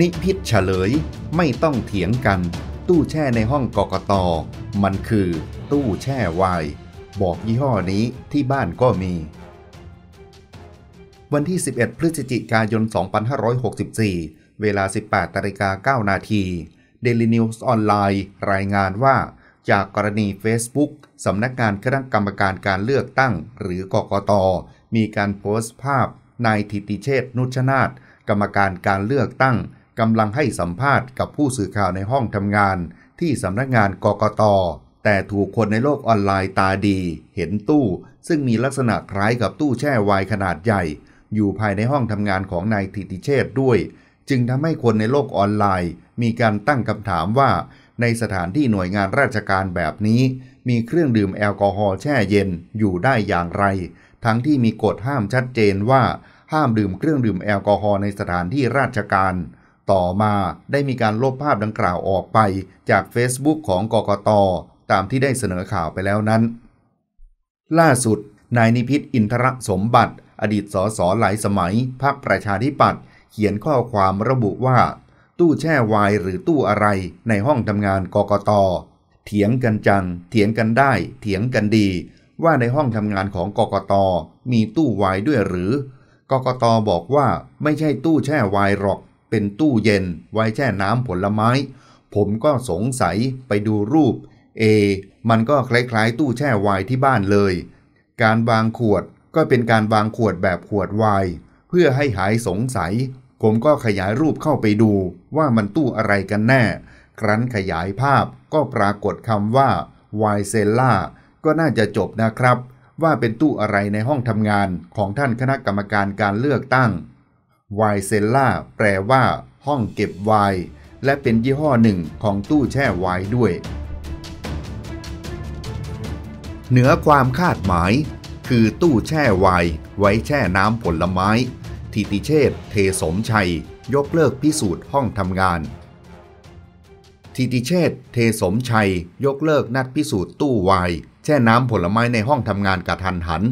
นิพิษเฉลยไม่ต้องเถียงกัน ตู้แช่ในห้องกกต มันคือ ตู้แช่ไวาย บอกยี่ห้อนี้ที่บ้านก็มี วันที่ 11 พฤศจิกายน 2564 เวลา 18ตริกา9นาทีเดลินียสออนไลน์รายงานว่า จากกรณี Facebook สำนักงานคณะกรรมการการเลือกตั้งหรือกกต มีการโพสต์ภาพนายธิติเชษนุชนาตกรรมการการเลือกตั้งกำลังให้สัมภาษณ์กับผู้สื่อข่าวในห้องทำงานที่สำนักงานกกต แต่ถูกคนในโลกออนไลน์ตาดีเห็นตู้ซึ่งมีลักษณะคล้ายกับตู้แช่ไวน์ขนาดใหญ่ อยู่ภายในห้องทำงานของนายธิติเชษด้วย จึงทำให้คนในโลกออนไลน์มีการตั้งคำถามว่า ในสถานที่หน่วยงานราชการแบบนี้ มีเครื่องดื่มแอลกอฮอล์แช่เย็นอยู่ได้อย่างไร ทั้งที่มีกฎห้ามชัดเจนว่าห้ามดื่มเครื่องดื่มแอลกอฮอล์ในสถานที่ราชการต่อมาได้มีการลบภาพดังกล่าวออกไปจาก Facebook ของกกต ตามที่ได้เสนอข่าวไปแล้วนั้น ล่าสุดนายนิพิษอินทรสมบัติ อดีตสสหลายสมัย พรรคประชาธิปัตย์เขียนข้อความระบุว่า ตู้แช่วายหรือตู้อะไรในห้องทำงานกกตเถียงกันจังเถียงกันได้เถียงกันดี ว่าในห้องทำงานของกกตมีตู้วายด้วยหรือ กกตบอกว่าไม่ใช่ตู้แช่วายหรอกเป็นตู้เย็นไว้แช่น้ำผลไม้ ผมก็สงสัยไปดูรูปเอมันก็คล้ายๆตู้แช่ไวน์ที่บ้านเลยการวางขวดก็เป็นการวางขวดแบบขวดไวน์เพื่อให้หายสงสัย ผมก็ขยายรูปเข้าไปดูว่ามันตู้อะไรกันแน่ ครั้นขยายภาพก็ปรากฏคำว่าไวเซล่าก็น่าจะจบนะครับ ว่าเป็นตู้อะไรในห้องทำงานของท่านคณะกรรมการการเลือกตั้งไวเซลล่าแปลว่า ห้องเก็บไวน์และเป็นยี่ห้อหนึ่งของตู้แช่ไวน์ด้วย เหนือความคาดหมายคือตู้แช่ไวน์ไว้แช่น้ำผลไม้ ทิติเชษเทสมชัยยกเลิกพิสูจน์ห้องทำงาน ทิติเชษเทสมชัยยกเลิกนัดพิสูจน์ตู้ไวน์แช่น้ำผลไม้ในห้องทำงานกระทันหัน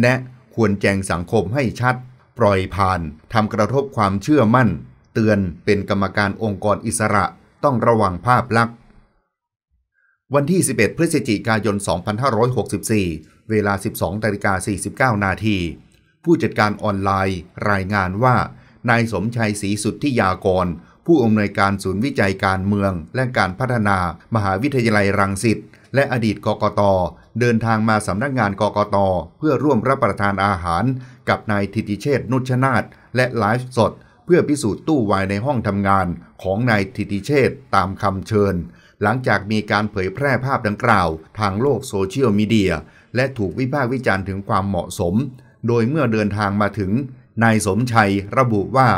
แนะควรแจงสังคมให้ชัดปล่อยผ่านทำกระทบความเชื่อมั่น เตือนเป็นกรรมการองค์กรอิสระต้องระวังภาพลักษณ์ วันที่ 11 พฤศจิกายน 2564 เวลา 12นาิกา49 นาที ผู้จัดการออนไลน์รายงานว่า นายสมชัยศรีสุทธิยากร ผู้อำนวยการศูนย์วิจัยการเมือง และการพัฒนามหาวิทยาลัยรังสิตและอดีตกกตเดินทางมาสำนักงานกกตเพื่อร่วมรับประทานอาหารกับนายธิติเชษนุชนาธและไลฟ์สด เพื่อพิสูจน์ตู้วายในห้องทำงานของนายธิติเชษตามคำเชิญ หลังจากมีการเผยแพร่ภาพดังกล่าว ทางโลกโซเชียลมีเดีย และถูกวิพากษ์วิจารณ์ถึงความเหมาะสม โดยเมื่อเดินทางมาถึงนายสมชัยระบุว่า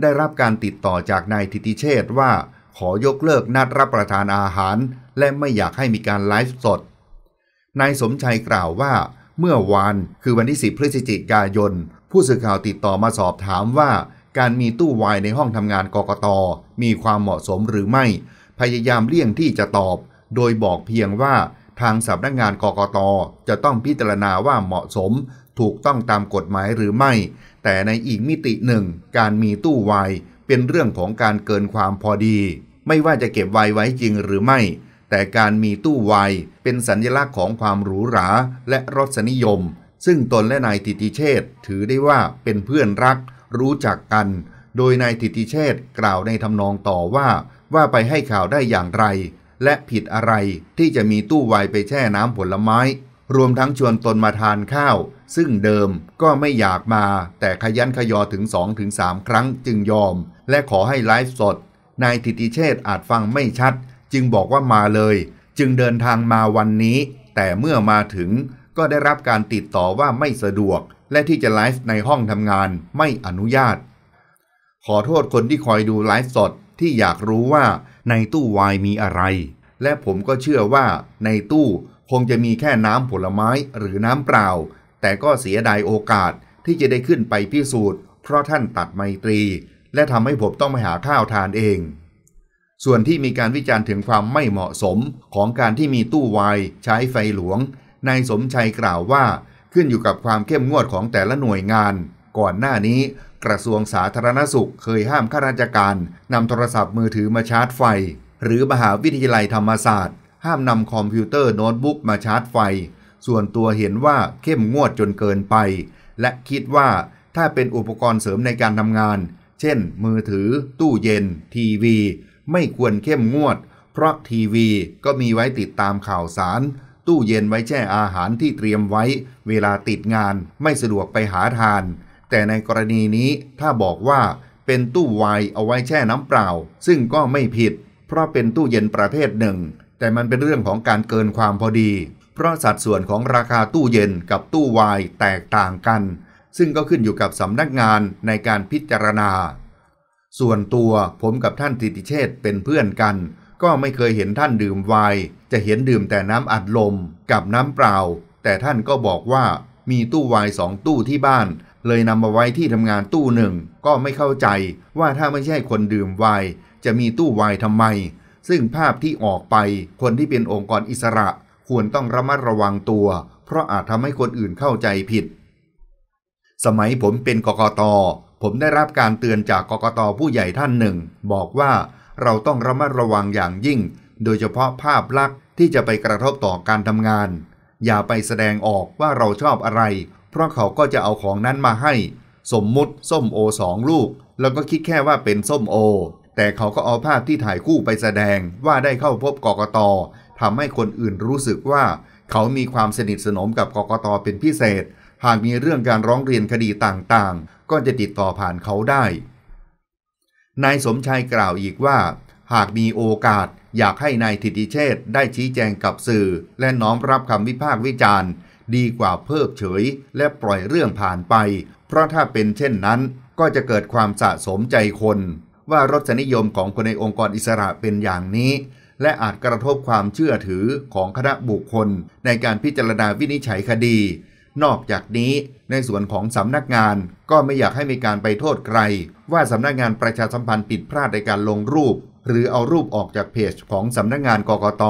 ได้รับการติดต่อจากนายธิติเชษว่า ขอยกเลิกนัดรับประทานอาหาร และไม่อยากให้มีการไลฟ์สดนายสมชัยกล่าวว่าเมื่อวานคือวันที่ 10พฤศจิกายน ผู้สื่อข่าวติดต่อมาสอบถามว่า การมีตู้วายในห้องทำงานกกตมีความเหมาะสมหรือไม่ พยายามเลี่ยงที่จะตอบ โดยบอกเพียงว่าทางสำนักงานกกตจะต้องพิจารณาว่าเหมาะสม ถูกต้องตามกฎหมายหรือไม่ แต่ในอีกมิติหนึ่ง การมีตู้วายเป็นเรื่องของการเกินความพอดี ไม่ว่าจะเก็บไวไว้จริงหรือไม่แต่การมีตู้ไวเป็นสัญลักษณ์ของความหรูหรา และรสนิยม ซึ่งตนและนายติติเชษถือได้ว่าเป็นเพื่อนรักรู้จักกัน โดยนายติติเชษกล่าวในทำนองต่อว่า ว่าไปให้ข่าวได้อย่างไร และผิดอะไรที่จะมีตู้ไวไปแช่น้ำผลไม้ รวมทั้งชวนตนมาทานข้าว ซึ่งเดิมก็ไม่อยากมา แต่ขยันขยอถึง2งถึงสครั้งจึงยอม และขอให้ไลฟ์สดนายติติเชษอาจฟังไม่ชัดจึงบอกว่ามาเลย จึงเดินทางมาวันนี้ แต่เมื่อมาถึงก็ได้รับการติดต่อว่าไม่สะดวกและที่จะไลฟ์ในห้องทำงานไม่อนุญาต ขอโทษคนที่คอยดูไลฟ์สดที่อยากรู้ว่าในตู้วายมีอะไร และผมก็เชื่อว่าในตู้คงจะมีแค่น้ำผลไม้หรือน้ำเปล่า แต่ก็เสียดายโอกาสที่จะได้ขึ้นไปพิสูจน์ เพราะท่านตัดไมตรี และทำให้ผมต้องไปหาข้าวทานเองส่วนที่มีการวิจารณ์ถึงความไม่เหมาะสมของการที่มีตู้วาย ใช้ไฟหลวง นายสมชัยกล่าวว่าขึ้นอยู่กับความเข้มงวดของแต่ละหน่วยงาน ก่อนหน้านี้กระทรวงสาธารณสุขเคยห้ามข้าราชการ นำโทรศัพท์มือถือมาชาร์จไฟ หรือมหาวิทยาลัยธรรมศาสตร์ ห้ามนำคอมพิวเตอร์โน้ตบุ๊กมาชาร์จไฟ ส่วนตัวเห็นว่าเข้มงวดจนเกินไป และคิดว่าถ้าเป็นอุปกรณ์เสริมในการทำงาน เช่น มือถือ ตู้เย็น ทีวีไม่ควรเข้มงวด เพราะทีวีก็มีไว้ติดตามข่าวสาร ตู้เย็นไว้แช่อาหารที่เตรียมไว้ เวลาติดงานไม่สะดวกไปหาทาน แต่ในกรณีนี้ถ้าบอกว่าเป็นตู้ไวเอาไว้แช่น้ำเปล่า ซึ่งก็ไม่ผิด เพราะเป็นตู้เย็นประเภทหนึ่ง แต่มันเป็นเรื่องของการเกินความพอดี เพราะสัดส่วนของราคาตู้เย็นกับตู้ไวแตกต่างกัน ซึ่งก็ขึ้นอยู่กับสำนักงานในการพิจารณาส่วนตัวผมกับท่านติติเชษเป็นเพื่อนกัน ก็ไม่เคยเห็นท่านดื่มไวน์จะเห็นดื่มแต่น้ำอัดลม กับน้ำเปล่า แต่ท่านก็บอกว่า มีตู้ไวน์สองตู้ที่บ้าน เลยนำมาไว้ที่ทำงานตู้หนึ่ง ก็ไม่เข้าใจว่าถ้าไม่ใช่คนดื่มไวน์จะมีตู้ไวน์ทำไม ซึ่งภาพที่ออกไปคนที่เป็นองค์กรอิสระ ควรต้องระมัดระวังตัว เพราะอาจทำให้คนอื่นเข้าใจผิด สมัยผมเป็นกกตผมได้รับการเตือนจากกกตผู้ใหญ่ท่านหนึ่ง บอกว่าเราต้องระมัดระวังอย่างยิ่งโดยเฉพาะภาพลักษณ์ที่จะไปกระทบต่อการทำงาน อย่าไปแสดงออกว่าเราชอบอะไร เพราะเขาก็จะเอาของนั้นมาให้ สมมุติส้มโอสองลูก แล้วก็คิดแค่ว่าเป็นส้มโอ แต่เขาก็เอาภาพที่ถ่ายคู่ไปแสดงว่าได้เข้าพบกกตทำให้คนอื่นรู้สึกว่า เขามีความสนิทสนมกับกกตเป็นพิเศษ หากมีเรื่องการร้องเรียนคดีต่างๆก็จะติดต่อผ่านเขาได้ นายสมชายกล่าวอีกว่า หากมีโอกาสอยากให้นายธิติเชษได้ชี้แจงกับสื่อ และน้อมรับคำวิพากษ์วิจารณ์ ดีกว่าเพิกเฉย และปล่อยเรื่องผ่านไป เพราะถ้าเป็นเช่นนั้น ก็จะเกิดความสะสมใจคน ว่ารสนิยมของคนในองค์กรอิสระเป็นอย่างนี้ และอาจกระทบความเชื่อถือของคณะบุคคล ในการพิจารณาวินิจฉัยคดีนอกจากนี้ในส่วนของสำนักงานก็ไม่อยากให้มีการไปโทษใคร ว่าสำนักงานประชาสัมพันธ์ผิดพลาดในการลงรูป หรือเอารูปออกจากเพจของสำนักงานกกต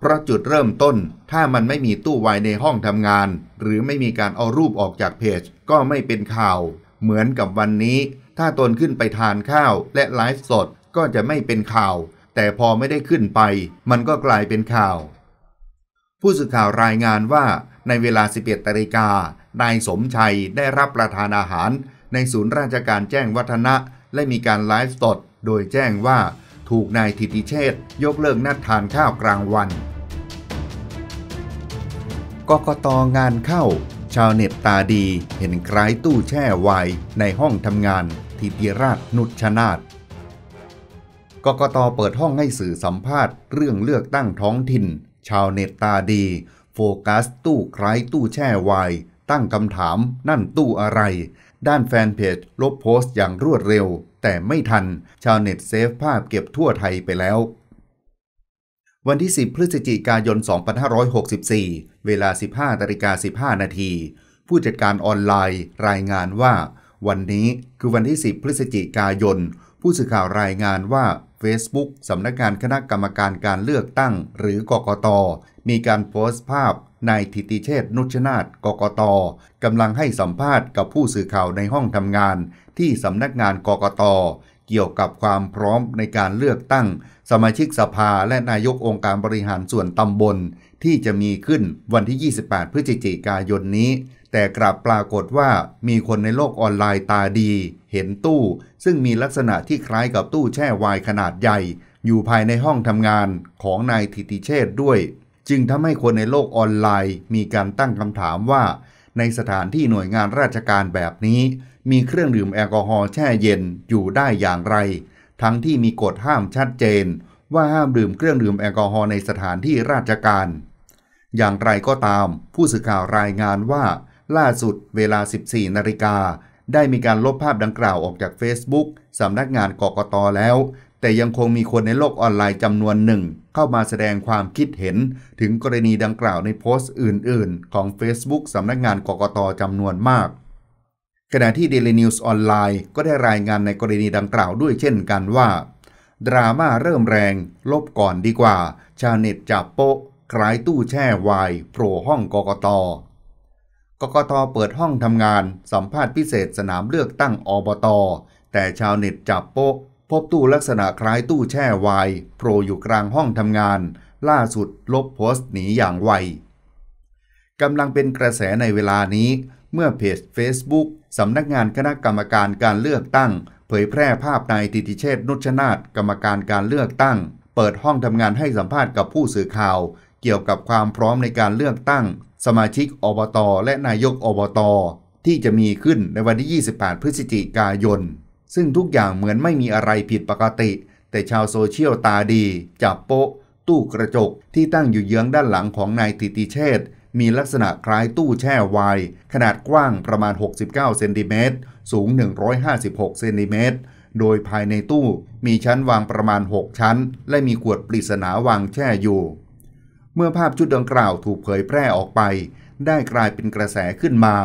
เพราะจุดเริ่มต้น ถ้ามันไม่มีตู้ไวในห้องทำงาน หรือไม่มีการเอารูปออกจากเพจ ก็ไม่เป็นข่าว เหมือนกับวันนี้ ถ้าตนขึ้นไปทานข้าว และไลฟ์สดก็จะไม่เป็นข่าว แต่พอไม่ได้ขึ้นไป มันก็กลายเป็นข่าว ผู้สื่อข่าวรายงานว่าในเวลา 11ตาฬิกานายสมชัยได้รับประทานอาหารในศูนย์ราชการแจ้งวัฒนะ และมีการไลฟ์สดโดยแจ้งว่าถูกนายธิติเชษยกเลิกนัดทานข้าวกลางวัน กกตงานเข้า ชาวเน็ตตาดีเห็นคล้ายตู้แช่ไวในห้องทำงานธิติราชนุชนาธกกตเปิดห้องให้สื่อสัมภาษณ์เรื่องเลือกตั้งท้องถิ่น ชาวเน็ตตาดีโฟกัส ตู้ไคร้ตู้แช่ไวตั้งคำถาม นั่นตู้อะไร ด้านแฟนเพจ ลบโพสต์อย่างรวดเร็ว แต่ไม่ทันชาวเน็ตเซฟภาพเก็บทั่วไทยไปแล้ว วันที่ 10 พฤศจิกายน 2564 เวลา 15นาิกา15นาที ผู้จัดการออนไลน์ รายงานว่า วันนี้คือวันที่ 10 พฤศจิกายน ผู้สื่อข่าวรายงานว่า Facebook สำนักงานคณะกรรมการการเลือกตั้งหรือกกต มีการโพสต์ภาพนายธิติเชษนุชนาตกกตกำลังให้สัมภาษณ์กับผู้สื่อข่าวในห้องทำงานที่สำนักงานกกต เกี่ยวกับความพร้อมในการเลือกตั้ง สมาชิกสภาและนายกองค์การบริหารส่วนตำบล ที่จะมีขึ้นวันที่ 28 พฤศจิกายนนี้แต่กลับปรากฏว่ามีคนในโลกออนไลน์ตาดี เห็นตู้ ซึ่งมีลักษณะที่คล้ายกับตู้แช่ไวน์ขนาดใหญ่ อยู่ภายในห้องทำงานของนายทิติเชษด้วย จึงทำให้คนในโลกออนไลน์ มีการตั้งคำถามว่า ในสถานที่หน่วยงานราชการแบบนี้ มีเครื่องดื่มแอลกอฮอล์แช่เย็นอยู่ได้อย่างไร ทั้งที่มีกฎห้ามชัดเจน ว่าห้ามดื่มเครื่องดื่มแอลกอฮอล์ในสถานที่ราชการ อย่างไรก็ตาม ผู้สื่อข่าวรายงานว่าล่าสุดเวลา 14 นาฬิกา ได้มีการลบภาพดังกล่าวออกจาก Facebook สำนักงานกกตแล้ว แต่ยังคงมีคนในโลกออนไลน์จำนวนหนึ่ง เข้ามาแสดงความคิดเห็นถึงกรณีดังกล่าวในโพสต์อื่นๆ ของ Facebook สำนักงานกกตจำนวนมาก ขณะที่ Daily News ออนไลน์ก็ได้รายงานในกรณีดังกล่าวด้วยเช่นกันว่า ดราม่าเริ่มแรง ลบก่อนดีกว่าชาวเน็ตจับโปะคล้ายตู้แช่วายโผล่ห้องกกตกกตเปิดห้องทำงาน สัมภาษณ์พิเศษสนามเลือกตั้งอบตแต่ชาวเน็ตจับโป๊ะ พบตู้ลักษณะคล้ายตู้แช่ไวโผล่อยู่กลางห้องทำงาน ล่าสุดลบโพสต์หนีอย่างไวกำลังเป็นกระแสในเวลานี้ เมื่อเพจ Facebook สำนักงานคณะกรรมการการเลือกตั้ง เผยแพร่ภาพนายติติเชษนุชนาธกรรมการการเลือกตั้ง เปิดห้องทำงานให้สัมภาษณ์กับผู้สื่อข่าว เกี่ยวกับความพร้อมในการเลือกตั้งสมาชิกอบตอและนายกอบตอที่จะมีขึ้นในวันที่ 28 พฤศจิกายน ซึ่งทุกอย่างเหมือนไม่มีอะไรผิดปกติ แต่ชาวโซเชียลตาดี จับโป๊ะ ตู้กระจกที่ตั้งอยู่เยื้องด้านหลังของนายติติเชษมีลักษณะคล้ายตู้แช่ไวน์ขนาดกว้างประมาณ 69 เซนติเมตรสูง 156 เซนติเมตร โดยภายในตู้มีชั้นวางประมาณ 6 ชั้น และมีขวดปริศนาวางแช่อยู่เมื่อภาพชุดดังกล่าวถูกเผยแพร่ออกไป ได้กลายเป็นกระแสขึ้นมา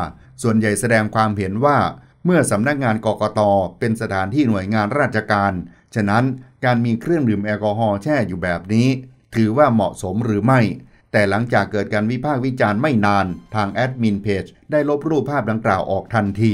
ส่วนใหญ่แสดงความเห็นว่า เมื่อสำนักงานกกตเป็นสถานที่หน่วยงานราชการ ฉะนั้นการมีเครื่องดื่มแอลกอฮอล์แช่อยู่แบบนี้ ถือว่าเหมาะสมหรือไม่ แต่หลังจากเกิดการวิพากษ์วิจารณ์ไม่นานทางแอดมินเพจได้ลบรูปภาพดังกล่าวออกทันที